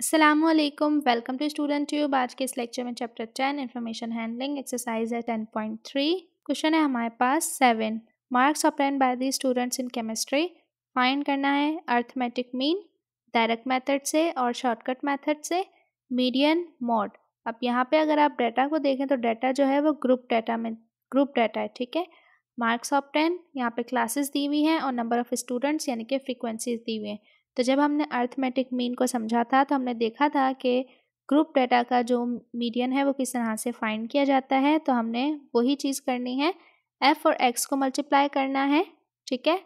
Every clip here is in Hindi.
Aslam welcome to Student Tube आज के इस लेक्चर में chapter ten information handling exercise है टेन पॉइंट थ्री क्वेश्चन है हमारे पास seven marks ten by the students in chemistry find करना है अर्थमेटिक मीन डायरेक्ट मेथड से और शॉर्टकट मेथड से मीडियन मोड अब यहाँ पे अगर आप डाटा को देखें तो डाटा जो है वो ग्रुप डाटा में ग्रुप डाटा है ठीक है मार्क्स ऑप्टेन यहाँ पे क्लासेस दी हुई हैं और नंबर ऑफ स्टूडेंट्स यानी कि फ्रिक्वेंसीज दी हुई हैं तो जब हमने अर्थमेटिक मीन को समझा था तो हमने देखा था कि ग्रुप डेटा का जो मीडियन है वो किस तरह से फाइंड किया जाता है तो हमने वही चीज़ करनी है एफ़ और एक्स को मल्टीप्लाई करना है ठीक है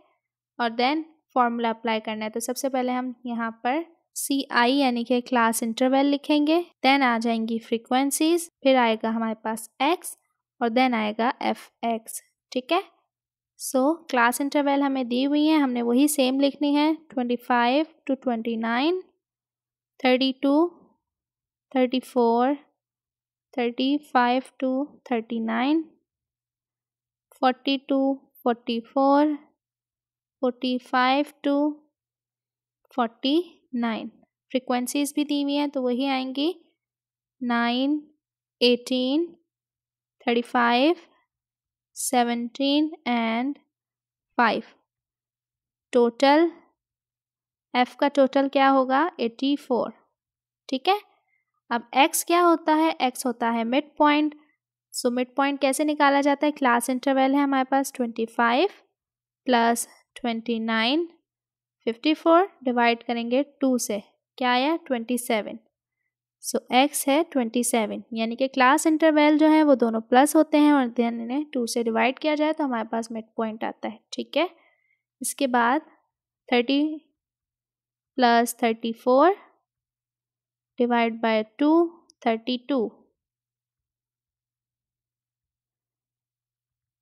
और देन फार्मूला अप्लाई करना है तो सबसे पहले हम यहाँ पर सी आई यानी कि क्लास इंटरवल लिखेंगे देन आ जाएंगी फ्रीक्वेंसीज फिर आएगा हमारे पास एक्स और देन आएगा एफ एक्स ठीक है सो क्लास इंटरवल हमें दी हुई है हमने वही सेम लिखनी है twenty five to twenty nine thirty to thirty four thirty five to thirty nine forty to forty four forty five to forty nine frequencies भी दी हुई हैं तो वही आएंगी nine eighteen thirty five seventeen and five total F का टोटल क्या होगा एटी फोर ठीक है अब एक्स क्या होता है एक्स होता है mid point so mid point कैसे निकाला जाता है क्लास इंटरवल है हमारे पास twenty five plus twenty nine fifty four divide करेंगे टू से क्या आया twenty seven so so, x है ट्वेंटी सेवन यानी कि क्लास इंटरवल जो है वो दोनों प्लस होते हैं और देन इन्हें टू से डिवाइड किया जाए तो हमारे पास मिड पॉइंट आता है ठीक है इसके बाद thirty plus thirty four divide by two thirty two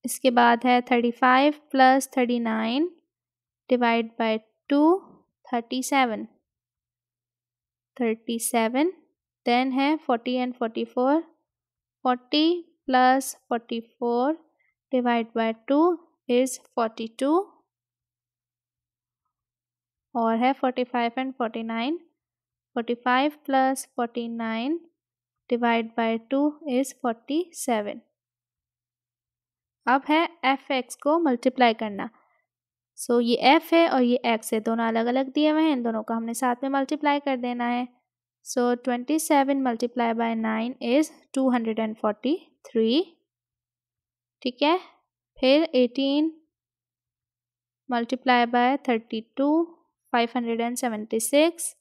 इसके बाद है thirty five plus thirty nine divide by two thirty seven thirty seven ten है forty and forty four forty plus forty four divide by two is forty two और है forty five and forty nine forty five plus forty nine divide by two is forty seven अब है एफ एक्स को मल्टीप्लाई करना सो so, ये एफ़ है और ये एक्स है दोनों अलग अलग दिए हुए हैं इन दोनों को हमने साथ में मल्टीप्लाई कर देना है So 27 multiplied by 9 is 243 ठीक है फिर 18 मल्टीप्लाई बाय 32 576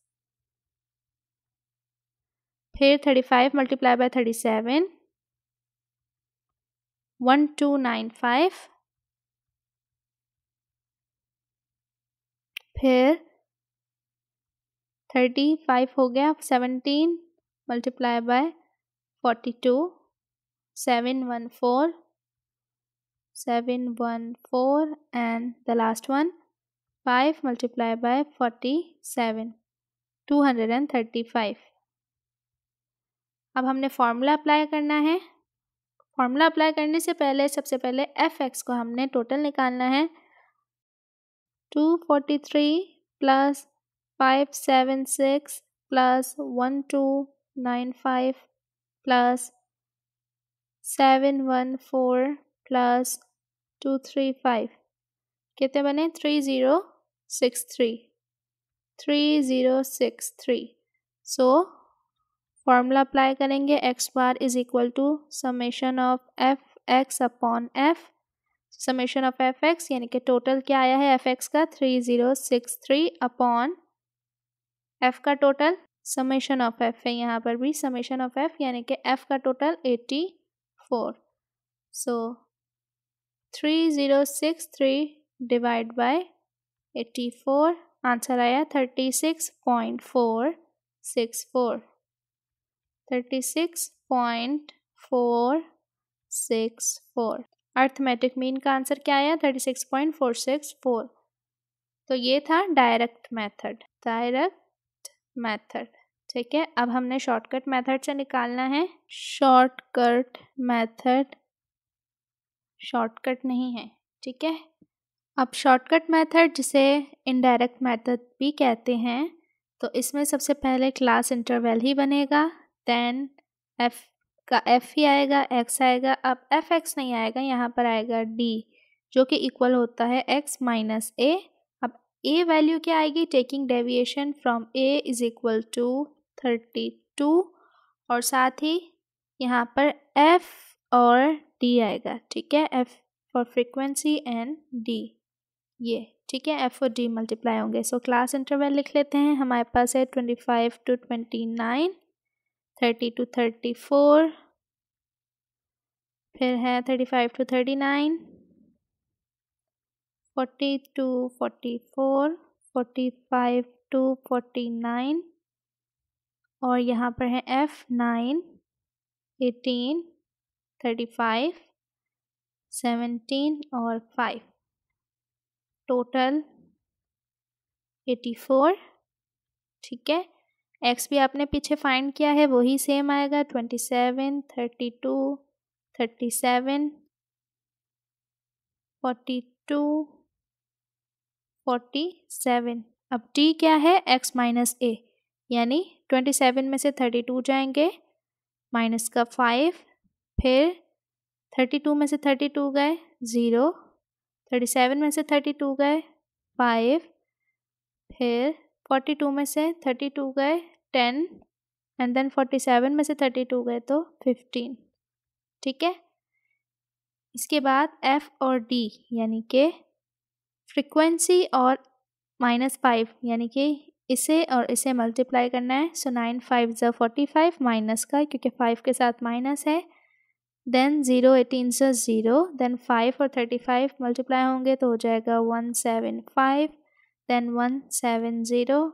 फिर thirty five multiply by thirty seven one two nine five फिर थर्टी फाइव हो गया seventeen multiply by forty two seven one four seven one four and the last one five multiply by forty seven two hundred and thirty five अब हमने फार्मूला अप्लाई करना है फार्मूला अप्लाई करने से पहले सबसे पहले एफ एक्स को हमने टोटल निकालना है two forty three plus five seven six plus one two nine five plus seven one four plus two three five कितने बने three zero six three three zero six three so formula apply करेंगे x bar is equal to summation of f x upon f summation of f x यानी कि टोटल क्या आया है एफ एक्स का three zero six three upon f का टोटल समेशन ऑफ एफ है यहाँ पर भी समेशन ऑफ एफ यानी कि एफ का total eighty four so three zero six three divide by eighty four answer आया thirty six point four six four thirty six point four six four arithmetic mean का आंसर क्या आया thirty six point four six four तो ये था डायरेक्ट मेथड डायरेक्ट मेथड ठीक है अब हमने शॉर्टकट मेथड से निकालना है शॉर्टकट मेथड शॉर्टकट नहीं है ठीक है अब शॉर्टकट मेथड जिसे इनडायरेक्ट मेथड भी कहते हैं तो इसमें सबसे पहले क्लास इंटरवल ही बनेगा देन एफ का एफ ही आएगा एक्स आएगा अब एफ एक्स नहीं आएगा यहाँ पर आएगा डी जो कि इक्वल होता है x minus a a value क्या आएगी taking deviation from a is equal to thirty two और साथ ही यहाँ पर एफ और डी आएगा ठीक है f for frequency and d ये ठीक है एफ और डी मल्टीप्लाई होंगे सो क्लास इंटरवल लिख लेते हैं हमारे पास है twenty five to twenty nine thirty to thirty four फिर है thirty five to thirty nine forty to forty four forty five to forty nine और यहाँ पर है f nine eighteen thirty five seventeen और फाइव टोटल एटी फोर ठीक है एक्स भी आपने पीछे फाइंड किया है वही सेम आएगा twenty seven thirty to thirty seven forty to forty seven अब टी क्या है एक्स माइनस ए यानी ट्वेंटी सेवन में से थर्टी टू जाएंगे माइनस का फाइव फिर थर्टी टू में से थर्टी टू गए ज़ीरो थर्टी सेवन में से थर्टी टू गए फाइव फिर फोर्टी टू में से थर्टी टू गए ten and then forty seven में से थर्टी टू गए तो फिफ्टीन ठीक है इसके बाद एफ और डी यानी के फ्रिक्वेंसी और माइनस फाइव यानी कि इसे और इसे मल्टीप्लाई करना है सो नाइन फाइव ज़ा फोर्टी फाइव माइनस का क्योंकि फाइव के साथ माइनस है देन ज़ीरो एटीन सा ज़ीरो देन फाइव और थर्टी फाइव मल्टीप्लाई होंगे तो हो जाएगा one seven five then one seven zero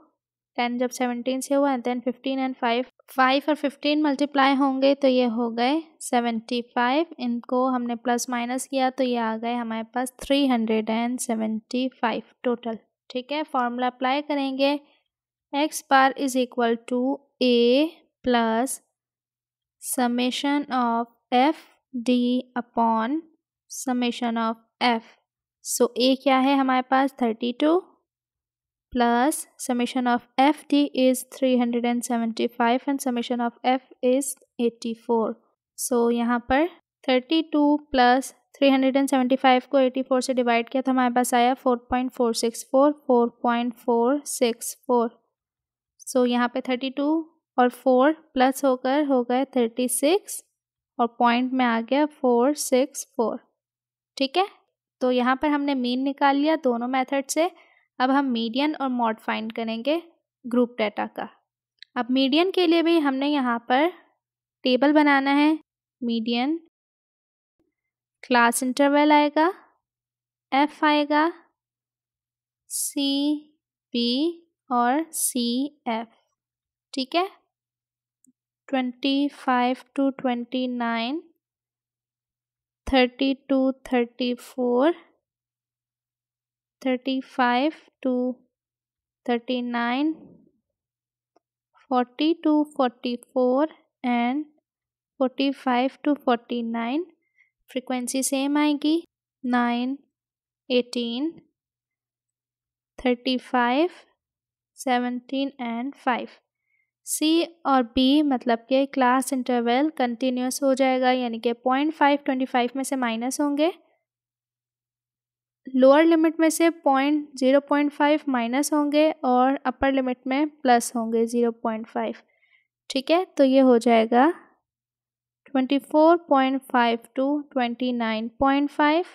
ten जब सेवनटीन से हुआ then fifteen and five five और फिफ्टीन मल्टीप्लाई होंगे तो ये हो गए सेवेंटी फाइव इनको हमने प्लस माइनस किया तो ये आ गए हमारे पास three hundred and seventy five total ठीक है फॉर्मूला अप्लाई करेंगे x bar is equal to a plus summation of f d upon summation of f so a क्या है हमारे पास thirty two plus summation of FD is 375 and summation of F is 84. So यहाँ पर 32 plus 375 को 84 से डिवाइड किया तो हमारे पास आया 4.464 4.464 सो so, यहाँ पे 32 और 4 प्लस होकर हो गए 36 और पॉइंट में आ गया 464 ठीक है तो यहाँ पर हमने मीन निकाल लिया दोनों मेथड से अब हम मीडियन और मॉड फाइंड करेंगे ग्रुप डाटा का अब मीडियन के लिए भी हमने यहाँ पर टेबल बनाना है मीडियन क्लास इंटरवल आएगा एफ आएगा सी बी और सी एफ ठीक है twenty five to twenty nine thirty to thirty four thirty five to thirty nine forty to forty four and forty five to forty nine frequency same आएगी nine eighteen thirty five seventeen and five C और बी मतलब के क्लास इंटरवल कंटिन्यूस हो जाएगा यानी कि पॉइंट फाइव ट्वेंटी फाइव में से माइनस होंगे लोअर लिमिट में से point zero point five minus होंगे और अपर लिमिट में प्लस होंगे ज़ीरो पॉइंट फाइव ठीक है तो ये हो जाएगा twenty four point five to twenty nine point five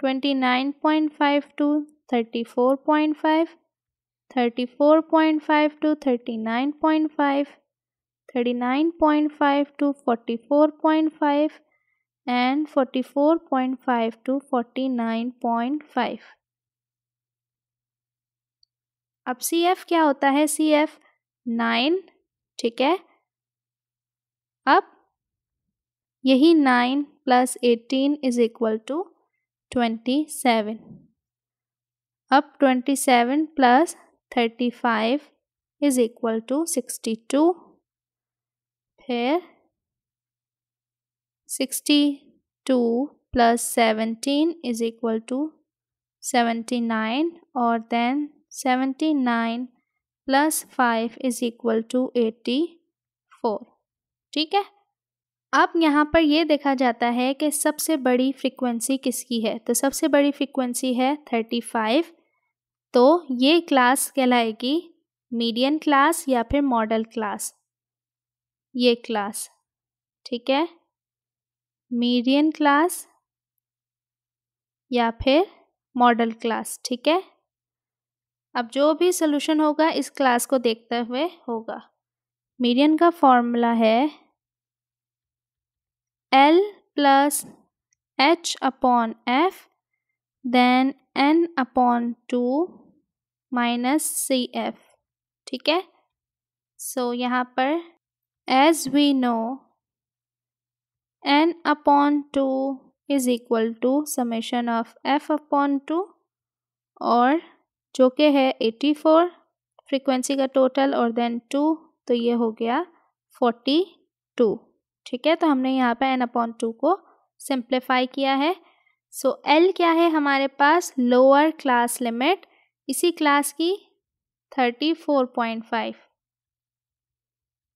twenty nine point five to thirty four point five thirty four point five to thirty nine point five thirty nine point five to forty four point five and 44.5 to 49.5 अब सी एफ क्या होता है सी एफ नाइन ठीक है अब यही nine plus eighteen is equal to twenty seven अब twenty seven plus thirty five is equal to sixty two फिर sixty two plus seventeen is equal to seventy nine और then seventy nine plus five is equal to eighty four ठीक है अब यहाँ पर ये देखा जाता है कि सबसे बड़ी फ्रिक्वेंसी किसकी है तो सबसे बड़ी फ्रिक्वेंसी है थर्टी फाइव तो ये क्लास कहलाएगी मीडियन क्लास या फिर मॉडल क्लास ये क्लास ठीक है मीडियन क्लास या फिर मॉडल क्लास ठीक है अब जो भी सोल्यूशन होगा इस क्लास को देखते हुए होगा मीडियन का फॉर्मूला है l plus h upon f then n upon two minus c F ठीक है सो यहाँ पर as we know n upon two is equal to summation of f upon two और जो कि है एटी फोर फ्रिक्वेंसी का टोटल और देन टू तो ये हो गया फोर्टी टू ठीक है तो हमने यहाँ पे एन अपॉन टू को सिंप्लीफाई किया है सो so, L क्या है हमारे पास लोअर क्लास लिमिट इसी क्लास की thirty four point five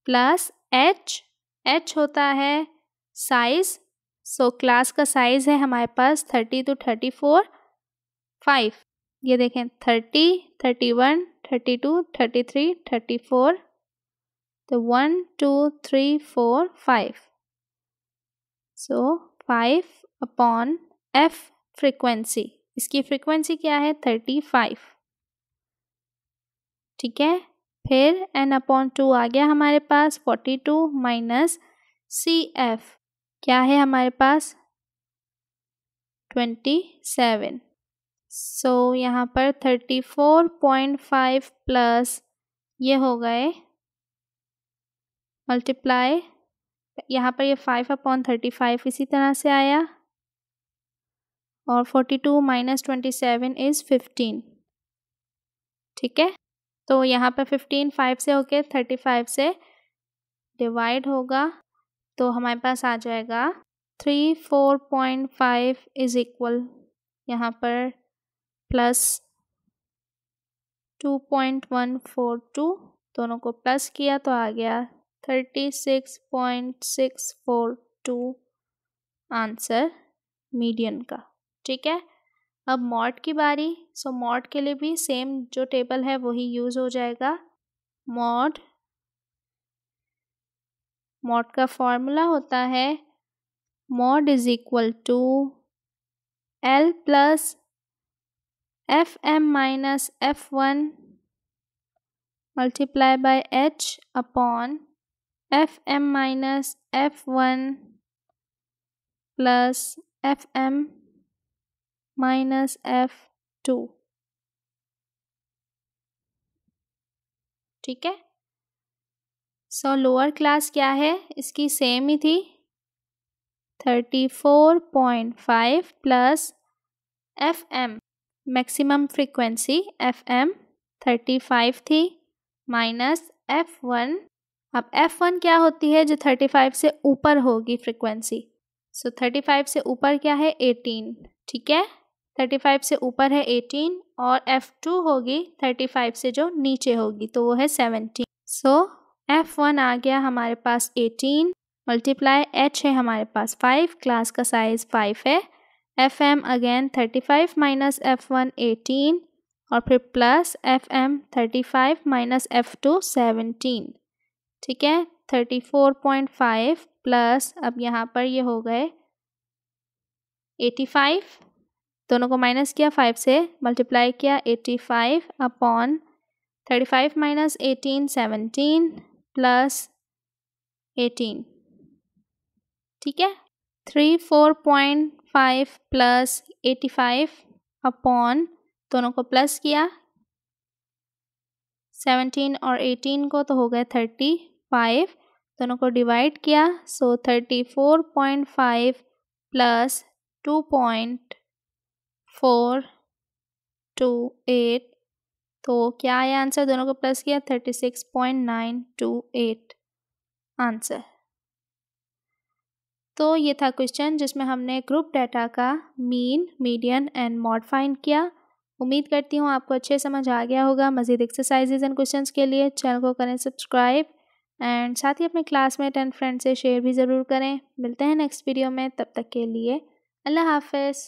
plus h h होता है साइज़ सो क्लास का साइज़ है हमारे पास thirty to thirty four five ये देखें thirty thirty one thirty to thirty three thirty four तो one two three four five so five upon f frequency इसकी फ्रिक्वेंसी क्या है थर्टी फाइव ठीक है फिर एन अपॉन टू आ गया हमारे पास forty two minus c f क्या है हमारे पास ट्वेंटी सेवन सो यहाँ पर thirty four point five plus ये हो गए मल्टीप्लाई यहाँ पर ये फाइव अपॉन थर्टी फाइव इसी तरह से आया और forty two minus twenty seven is fifteen ठीक है तो यहाँ पर फिफ्टीन फाइव से होके थर्टी फाइव से डिवाइड होगा तो हमारे पास आ जाएगा three four point five is equal यहाँ पर plus two point one four two दोनों को प्लस किया तो आ गया thirty six point six four two answer median का ठीक है अब मॉड की बारी सो मॉड के लिए भी सेम जो टेबल है वही यूज़ हो जाएगा मॉड मॉड का फॉर्मूला होता है mode is equal to L plus F M minus F one multiply by H upon F M minus F one plus F M minus F two ठीक है सो लोअर क्लास क्या है इसकी सेम ही थी thirty four point five plus F M maximum frequency F M thirty five थी माइनस एफ वन अब एफ वन क्या होती है जो थर्टी फाइव से ऊपर होगी फ्रिक्वेंसी सो थर्टी फाइव से ऊपर क्या है एटीन ठीक है थर्टी फाइव से ऊपर है एटीन और एफ टू होगी थर्टी फाइव से जो नीचे होगी तो वो है seventeen so so, F one आ गया हमारे पास एटीन मल्टीप्लाई एच है हमारे पास फाइव क्लास का साइज फाइव है F M again thirty five minus F one eighteen और फिर plus F M thirty five minus F two seventeen ठीक है thirty four point five plus अब यहाँ पर ये हो गए एटी फाइव दोनों को माइनस किया फाइव से मल्टीप्लाई किया eighty five upon thirty five minus eighteen seventeen plus eighteen ठीक है three four point five plus eighty five upon दोनों को प्लस किया सेवनटीन और एटीन को तो हो गया थर्टी फाइव दोनों को डिवाइड किया so thirty four point five plus two point four two eight तो क्या आया आंसर दोनों को प्लस किया thirty six point nine two eight answer तो ये था क्वेश्चन जिसमें हमने ग्रुप डाटा का mean median and mode find किया उम्मीद करती हूँ आपको अच्छे समझ आ गया होगा मजीद एक्सरसाइजेज एंड क्वेश्चन के लिए चैनल को करें सब्सक्राइब एंड साथ ही अपने क्लासमेट एंड फ्रेंड से शेयर भी ज़रूर करें मिलते हैं नेक्स्ट वीडियो में तब तक के लिए अल्लाह हाफिज़